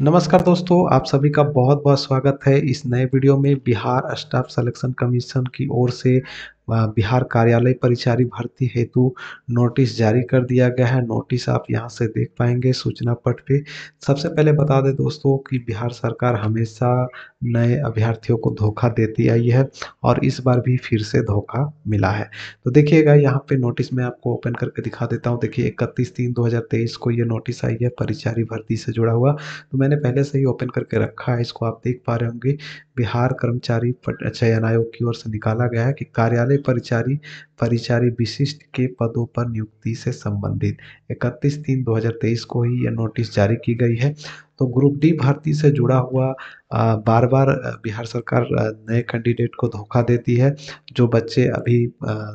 नमस्कार दोस्तों आप सभी का बहुत बहुत स्वागत है इस नए वीडियो में बिहार स्टाफ सिलेक्शन कमीशन की ओर से बिहार कार्यालय परिचारी भर्ती हेतु नोटिस जारी कर दिया गया है नोटिस आप यहां से देख पाएंगे सूचना पट पे सबसे पहले बता दें दोस्तों कि बिहार सरकार हमेशा नए अभ्यर्थियों को धोखा देती आई है और इस बार भी फिर से धोखा मिला है तो देखिएगा यहाँ पे नोटिस मैं आपको ओपन करके दिखा देता हूँ देखिए इकतीस तीन दो को ये नोटिस आई है परिचारी भर्ती से जुड़ा हुआ तो मैंने पहले से ही ओपन करके रखा है इसको आप देख पा रहे होंगे बिहार कर्मचारी चयन आयोग की ओर से निकाला गया है कि कार्यालय परिचारी परिचारी विशिष्ट के पदों पर नियुक्ति से संबंधित 31 तीन 2023 को ही यह नोटिस जारी की गई है तो ग्रुप डी भर्ती से जुड़ा हुआ आ, बार बार बिहार सरकार नए कैंडिडेट को धोखा देती है जो बच्चे अभी आ,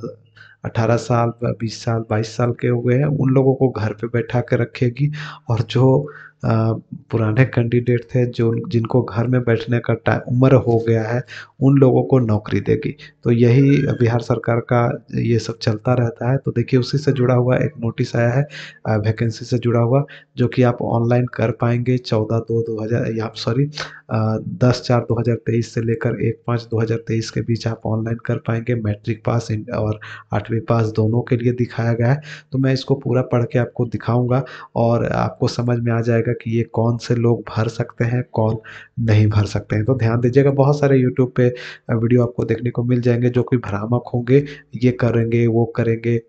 18 साल 20 साल 22 साल के हो गए हैं उन लोगों को घर पे बैठा के रखेगी और जो पुराने कैंडिडेट थे जो जिनको घर में बैठने का टाइम उम्र हो गया है उन लोगों को नौकरी देगी तो यही बिहार सरकार का ये सब चलता रहता है तो देखिए उसी से जुड़ा हुआ एक नोटिस आया है वैकेंसी से जुड़ा हुआ जो कि आप ऑनलाइन कर पाएंगे चौदह दो दो हज़ार या सॉरी दस चार दो हज़ार तेईस से लेकर एक पाँच दो हज़ार तेईस के बीच आप ऑनलाइन कर पाएंगे मैट्रिक पास और आठवीं पास दोनों के लिए दिखाया गया है तो मैं इसको पूरा पढ़ के आपको दिखाऊँगा और आपको समझ में आ जाएगा जाएगा कि ये कौन से लोग भर सकते हैं कौन नहीं भर सकते हैं तो ध्यान दीजिएगा बहुत सारे यूट्यूब पे वीडियो आपको देखने को मिल जाएंगे जो कि भ्रामक होंगे ये करेंगे वो करेंगे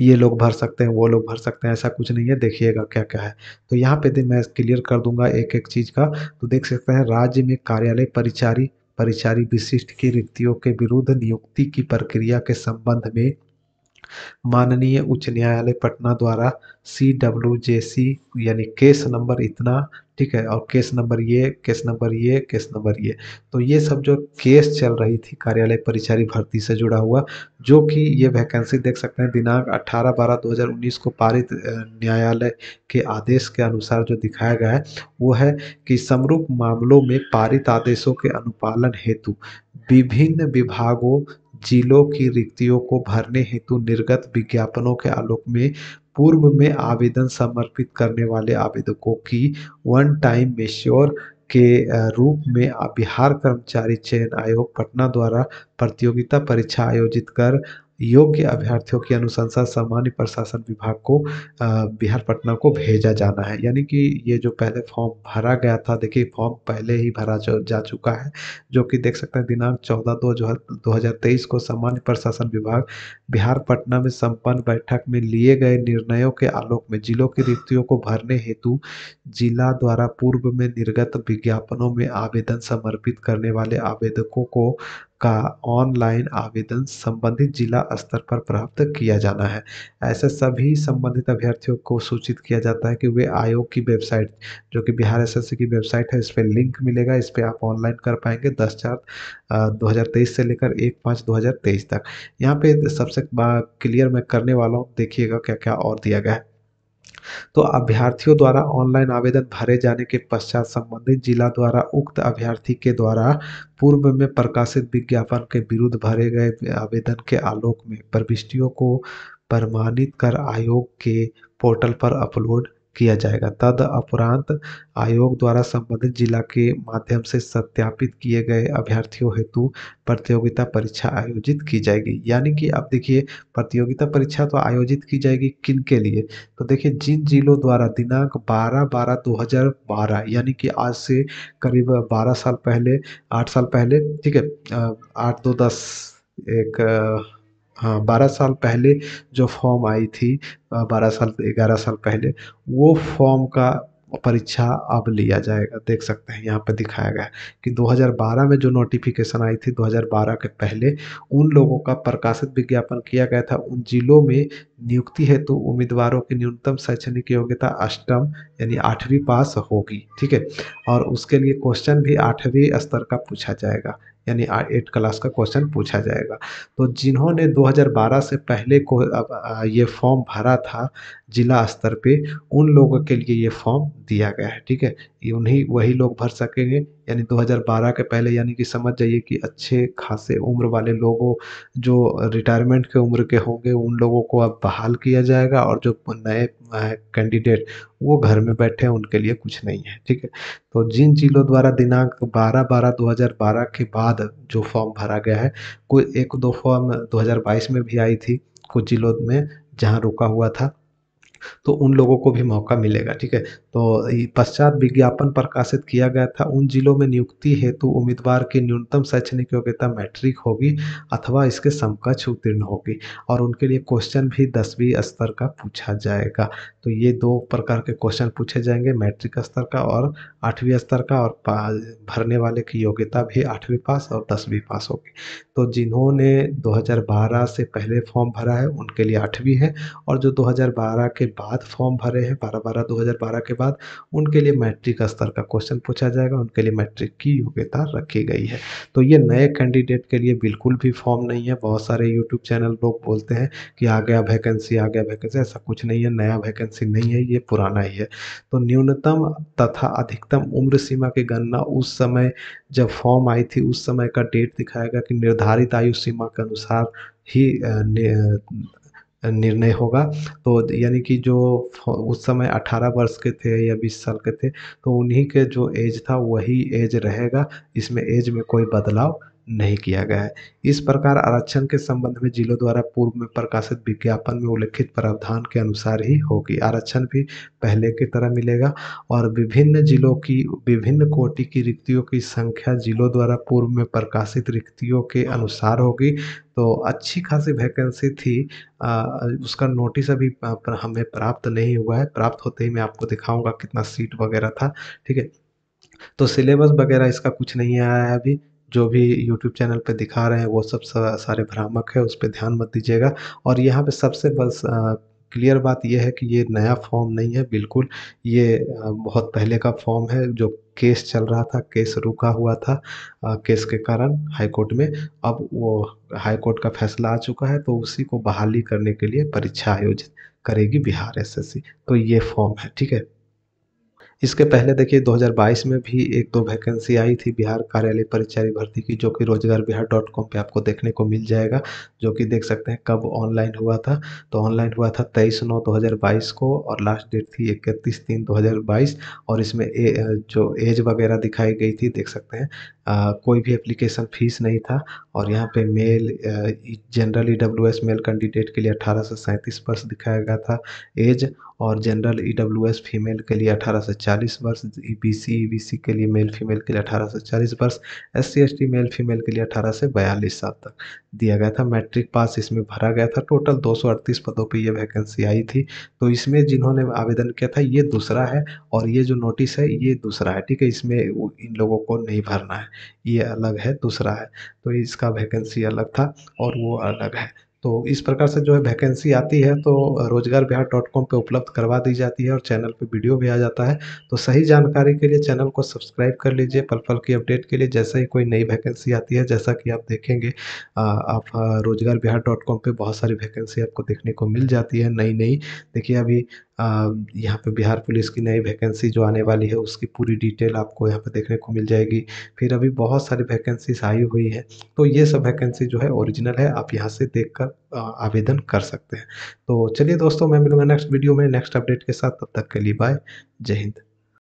ये लोग भर सकते हैं वो लोग भर सकते हैं ऐसा कुछ नहीं है देखिएगा क्या क्या है तो यहाँ पे मैं क्लियर कर दूंगा एक एक चीज़ का तो देख सकते हैं राज्य में कार्यालय परिचारी परिचारी विशिष्ट की रिक्तियों के विरुद्ध नियुक्ति की प्रक्रिया के संबंध में माननीय उच्च न्यायालय पटना द्वारा सी डब्ल्यू जे सी यानी केस नंबर इतना ठीक है और केस नंबर ये केस नंबर ये केस नंबर ये तो ये सब जो केस चल रही थी कार्यालय परिचारी भर्ती से जुड़ा हुआ जो कि ये वैकेंसी देख सकते हैं दिनांक 18 बारह 2019 को पारित न्यायालय के आदेश के अनुसार जो दिखाया गया है वो है कि समरूप मामलों में पारित आदेशों के अनुपालन हेतु विभिन्न विभागों जिलों की रिक्तियों को भरने हेतु निर्गत विज्ञापनों के आलोक में पूर्व में आवेदन समर्पित करने वाले आवेदकों की वन टाइम मेश्योर के रूप में बिहार कर्मचारी चयन आयोग पटना द्वारा प्रतियोगिता परीक्षा आयोजित कर योग्य अभ्यर्थियों की अनुशंसा सामान्य प्रशासन विभाग को बिहार पटना को भेजा जाना है यानी कि ये जो पहले फॉर्म भरा गया था देखिए फॉर्म पहले ही भरा जा चुका है जो कि देख सकते हैं दिनांक चौदह दो दो हज़ार तेईस को सामान्य प्रशासन विभाग बिहार पटना में संपन्न बैठक में लिए गए निर्णयों के आलोक में जिलों की रिक्तियों को भरने हेतु जिला द्वारा पूर्व में निर्गत विज्ञापनों में आवेदन समर्पित करने वाले आवेदकों को का ऑनलाइन आवेदन संबंधित जिला स्तर पर प्राप्त किया जाना है ऐसे सभी संबंधित अभ्यर्थियों को सूचित किया जाता है कि वे आयोग की वेबसाइट जो कि बिहार एस की वेबसाइट है इस पर लिंक मिलेगा इस पर आप ऑनलाइन कर पाएंगे दस चार दो से लेकर एक पाँच दो तक यहाँ पे सबसे क्लियर मैं करने वाला हूँ देखिएगा क्या क्या और दिया गया है तो अभ्यर्थियों द्वारा ऑनलाइन आवेदन भरे जाने के पश्चात संबंधित जिला द्वारा उक्त अभ्यर्थी के द्वारा पूर्व में प्रकाशित विज्ञापन के विरुद्ध भरे गए आवेदन के आलोक में प्रविष्टियों को प्रमाणित कर आयोग के पोर्टल पर अपलोड किया जाएगा तद अपरांत आयोग द्वारा संबंधित जिला के माध्यम से सत्यापित किए गए अभ्यर्थियों हेतु प्रतियोगिता परीक्षा आयोजित की जाएगी यानी कि अब देखिए प्रतियोगिता परीक्षा तो आयोजित की जाएगी किन के लिए तो देखिए जिन जिलों द्वारा दिनांक 12 बारह 2012 यानी कि आज से करीब 12 साल पहले 8 साल पहले ठीक है आठ दो दस एक हाँ बारह साल पहले जो फॉर्म आई थी बारह साल ग्यारह साल पहले वो फॉर्म का परीक्षा अब लिया जाएगा देख सकते हैं यहाँ पर दिखाया गया है कि 2012 में जो नोटिफिकेशन आई थी 2012 के पहले उन लोगों का प्रकाशित विज्ञापन किया गया था उन जिलों में नियुक्ति हेतु तो उम्मीदवारों की न्यूनतम शैक्षणिक योग्यता अष्टम यानी आठवीं पास होगी ठीक है और उसके लिए क्वेश्चन भी आठवीं स्तर का पूछा जाएगा यानी एट क्लास का क्वेश्चन पूछा जाएगा तो जिन्होंने 2012 से पहले को ये फॉर्म भरा था जिला स्तर पे उन लोगों के लिए ये फॉर्म दिया गया है ठीक है ये उन्हीं वही लोग भर सकेंगे यानी 2012 के पहले यानी कि समझ जाइए कि अच्छे खासे उम्र वाले लोगों जो रिटायरमेंट के उम्र के होंगे उन लोगों को अब बहाल किया जाएगा और जो नए कैंडिडेट वो घर में बैठे हैं उनके लिए कुछ नहीं है ठीक है तो जिन जिलों द्वारा दिनांक 12 बारह 2012 के बाद जो फॉर्म भरा गया है कोई एक दो फॉर्म 2022 में भी आई थी कुछ जिलों में जहाँ रुका हुआ था तो उन लोगों को भी मौका मिलेगा ठीक है तो पश्चात विज्ञापन प्रकाशित किया गया था उन जिलों में नियुक्ति हेतु उम्मीदवार की न्यूनतम शैक्षणिक योग्यता मैट्रिक होगी अथवा इसके समकक्ष उत्तीर्ण होगी और उनके लिए क्वेश्चन भी दसवीं स्तर का पूछा जाएगा तो ये दो प्रकार के क्वेश्चन पूछे जाएंगे मैट्रिक स्तर का और आठवीं स्तर का और भरने वाले की योग्यता भी आठवीं पास और दसवीं पास होगी तो जिन्होंने 2012 से पहले फॉर्म भरा है उनके लिए आठवीं है और जो 2012 के बाद फॉर्म भरे हैं बारह बारह दो हज़ार बारह के बाद उनके लिए मैट्रिक स्तर का क्वेश्चन पूछा जाएगा उनके लिए मैट्रिक की योग्यता रखी गई है तो ये नए कैंडिडेट के लिए बिल्कुल भी फॉर्म नहीं है बहुत सारे यूट्यूब चैनल लोग बोलते हैं कि आ गया वैकेंसी आ गया वैकेंसी ऐसा कुछ नहीं है नया वैकेंसी नहीं है ये पुराना ही है तो न्यूनतम तथा अधिकतम उम्र सीमा की गणना उस समय जब फॉर्म आई थी उस समय का डेट दिखाएगा कि निर्धारित आयु सीमा के अनुसार ही निर्णय होगा तो यानी कि जो उस समय अठारह वर्ष के थे या बीस साल के थे तो उन्हीं के जो एज था वही एज रहेगा इसमें एज में कोई बदलाव नहीं किया गया है इस प्रकार आरक्षण के संबंध में जिलों द्वारा पूर्व में प्रकाशित विज्ञापन में उल्लिखित प्रावधान के अनुसार ही होगी आरक्षण भी पहले की तरह मिलेगा और विभिन्न जिलों की विभिन्न कोटि की रिक्तियों की संख्या जिलों द्वारा पूर्व में प्रकाशित रिक्तियों के अनुसार होगी तो अच्छी खासी वैकेंसी थी आ, उसका नोटिस अभी हमें प्राप्त नहीं हुआ है प्राप्त होते ही मैं आपको दिखाऊंगा कितना सीट वगैरह था ठीक है तो सिलेबस वगैरह इसका कुछ नहीं आया है अभी जो भी यूट्यूब चैनल पे दिखा रहे हैं वो सब सारे भ्रामक है उस पर ध्यान मत दीजिएगा और यहाँ पे सबसे बस क्लियर बात यह है कि ये नया फॉर्म नहीं है बिल्कुल ये बहुत पहले का फॉर्म है जो केस चल रहा था केस रुका हुआ था आ, केस के कारण हाई कोर्ट में अब वो हाई कोर्ट का फैसला आ चुका है तो उसी को बहाली करने के लिए परीक्षा आयोजित करेगी बिहार एसएससी तो ये फॉर्म है ठीक है इसके पहले देखिए 2022 में भी एक दो वैकेंसी आई थी बिहार कार्यालय परिचारी भर्ती की जो कि रोजगार बिहार डॉट कॉम पर आपको देखने को मिल जाएगा जो कि देख सकते हैं कब ऑनलाइन हुआ था तो ऑनलाइन हुआ था तेईस नौ 2022 को और लास्ट डेट थी इकतीस तीन 2022 और इसमें ए, जो एज वगैरह दिखाई गई थी देख सकते हैं कोई भी एप्लीकेशन फीस नहीं था और यहाँ पे male general E W S male candidate के लिए अठारह से सैंतीस वर्ष दिखाया गया था एज और general E W S female के लिए अठारह से चालीस वर्ष E B C E B C के लिए मेल फीमेल के लिए अठारह से चालीस वर्ष S C S T male female के लिए अठारह से बयालीस साल तक दिया गया था मैट्रिक पास इसमें भरा गया था टोटल दो सौ अड़तीस पदों पर यह वैकेंसी आई थी तो इसमें जिन्होंने आवेदन किया था ये दूसरा है और ये जो नोटिस है ये दूसरा है ठीक है इसमें इन लोगों को नहीं भरना है ये अलग है दूसरा है तो इसका वैकेंसी अलग था और वो अलग है तो इस प्रकार से जो है वैकेंसी आती है तो रोजगार बिहार डॉट कॉम पर उपलब्ध करवा दी जाती है और चैनल पे वीडियो भी आ जाता है तो सही जानकारी के लिए चैनल को सब्सक्राइब कर लीजिए पल पल की अपडेट के लिए जैसे ही कोई नई वैकेंसी आती है जैसा कि आप देखेंगे आप रोजगार बिहार डॉट कॉम पर बहुत सारी वैकेंसी आपको देखने को मिल जाती है नई नई देखिए अभी यहाँ पर बिहार पुलिस की नई वैकेंसी जो आने वाली है उसकी पूरी डिटेल आपको यहाँ पर देखने को मिल जाएगी फिर अभी बहुत सारी वैकेंसीज़ आई हुई है तो ये सब वैकेंसी जो है ओरिजिनल है आप यहाँ से देख कर आवेदन कर सकते हैं तो चलिए दोस्तों मैं मिलूंगा नेक्स्ट वीडियो में नेक्स्ट अपडेट के साथ तब तक के लिए बाय जय हिंद